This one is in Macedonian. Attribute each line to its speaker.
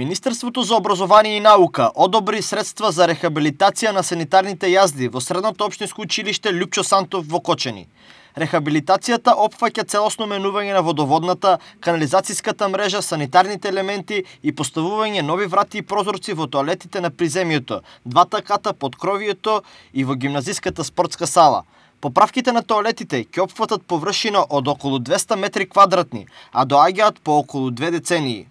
Speaker 1: Министерството за образование и наука одобри средства за рехабилитација на санитарните јазди во Средното општинско училиште Лјупчо Сантов во Кочени. Рехабилитацијата опфаќа целосно менување на водоводната, канализацијската мрежа, санитарните елементи и поставување нови врати и прозорци во тоалетите на приземјето, двата ката под кровието и во гимназиската спортска сала. Поправките на тоалетите ќе опфатат површина од околу 200 метри квадратни, а доаѓаат по околу две децении.